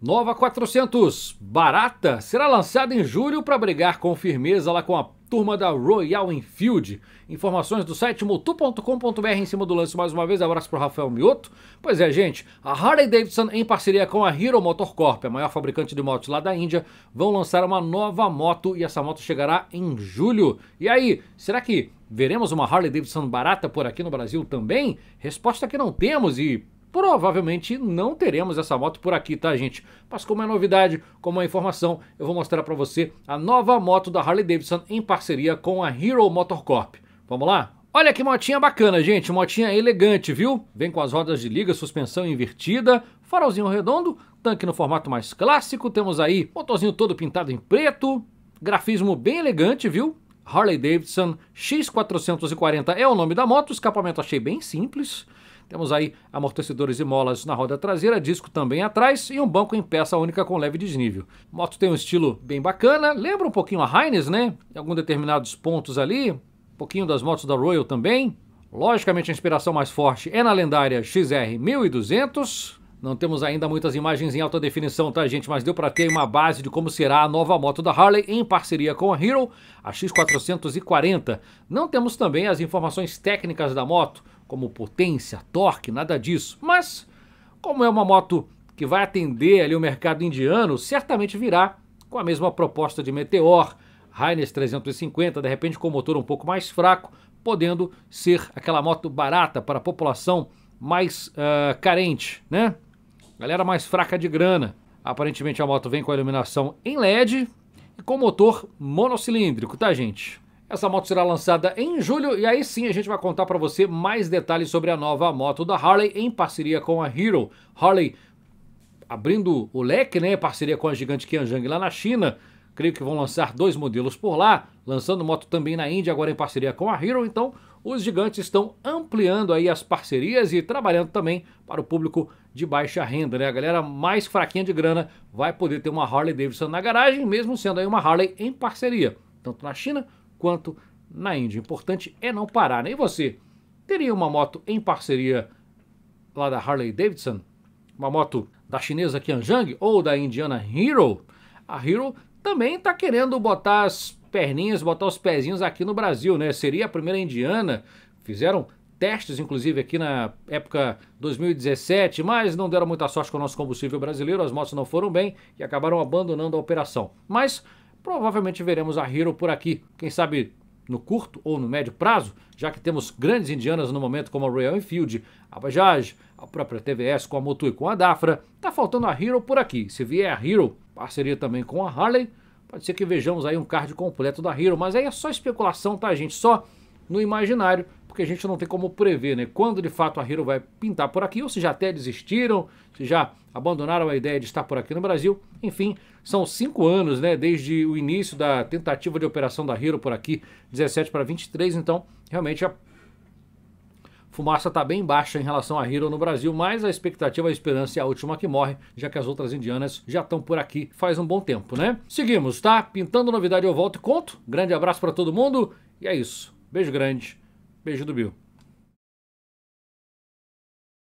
Nova 400 barata será lançada em julho para brigar com firmeza lá com a turma da Royal Enfield. Informações do site motu.com.br em cima do lance mais uma vez. Abraço para Rafael Mioto. Pois é, gente, a Harley Davidson em parceria com a Hero Motor Corp, a maior fabricante de motos lá da Índia, vão lançar uma nova moto e essa moto chegará em julho. E aí, será que veremos uma Harley Davidson barata por aqui no Brasil também? Resposta que não temos e Provavelmente não teremos essa moto por aqui, tá, gente? Mas como é novidade, como é informação, eu vou mostrar para você a nova moto da Harley Davidson em parceria com a Hero Motor Corp. Vamos lá? Olha que motinha bacana, gente. Motinha elegante, viu? Vem com as rodas de liga, suspensão invertida, farolzinho redondo, tanque no formato mais clássico. Temos aí motorzinho todo pintado em preto, grafismo bem elegante, viu? Harley Davidson X440 é o nome da moto, o escapamento achei bem simples. Temos aí amortecedores e molas na roda traseira, disco também atrás e um banco em peça única com leve desnível. A moto tem um estilo bem bacana, lembra um pouquinho a Heinz, né? Em alguns determinados pontos ali, um pouquinho das motos da Royal também. Logicamente a inspiração mais forte é na lendária XR 1200, não temos ainda muitas imagens em alta definição, tá, gente? Mas deu para ter uma base de como será a nova moto da Harley em parceria com a Hero, a X440. Não temos também as informações técnicas da moto, como potência, torque, nada disso. Mas, como é uma moto que vai atender ali o mercado indiano, certamente virá com a mesma proposta de Meteor, Hines 350, de repente com motor um pouco mais fraco, podendo ser aquela moto barata para a população mais uh, carente, né? Galera mais fraca de grana. Aparentemente a moto vem com a iluminação em LED e com motor monocilíndrico, tá, gente? Essa moto será lançada em julho e aí sim a gente vai contar para você mais detalhes sobre a nova moto da Harley em parceria com a Hero. Harley abrindo o leque, né, parceria com a gigante Qianjang lá na China, Creio que vão lançar dois modelos por lá, lançando moto também na Índia, agora em parceria com a Hero. Então, os gigantes estão ampliando aí as parcerias e trabalhando também para o público de baixa renda, né? A galera mais fraquinha de grana vai poder ter uma Harley Davidson na garagem, mesmo sendo aí uma Harley em parceria, tanto na China quanto na Índia. O importante é não parar, né? E você, teria uma moto em parceria lá da Harley Davidson? Uma moto da chinesa Qianjang ou da indiana Hero? A Hero também está querendo botar as perninhas, botar os pezinhos aqui no Brasil, né? Seria a primeira indiana, fizeram testes, inclusive aqui na época 2017, mas não deram muita sorte com o nosso combustível brasileiro, as motos não foram bem e acabaram abandonando a operação. Mas provavelmente veremos a Hero por aqui, quem sabe no curto ou no médio prazo, já que temos grandes indianas no momento como a Royal Enfield, a Bajaj, a própria TVS com a Motul e com a Dafra, tá faltando a Hero por aqui. Se vier a Hero, parceria também com a Harley. Pode ser que vejamos aí um card completo da Hero, mas aí é só especulação, tá, gente? Só no imaginário, porque a gente não tem como prever, né? Quando de fato a Hero vai pintar por aqui, ou se já até desistiram, se já abandonaram a ideia de estar por aqui no Brasil. Enfim, são cinco anos, né? Desde o início da tentativa de operação da Hero por aqui, 17 para 23, então realmente a Fumaça está bem baixa em relação a Hero no Brasil, mas a expectativa, a esperança é a última que morre, já que as outras indianas já estão por aqui faz um bom tempo, né? Seguimos, tá? Pintando novidade eu volto e conto. Grande abraço para todo mundo e é isso. Beijo grande, beijo do Bill.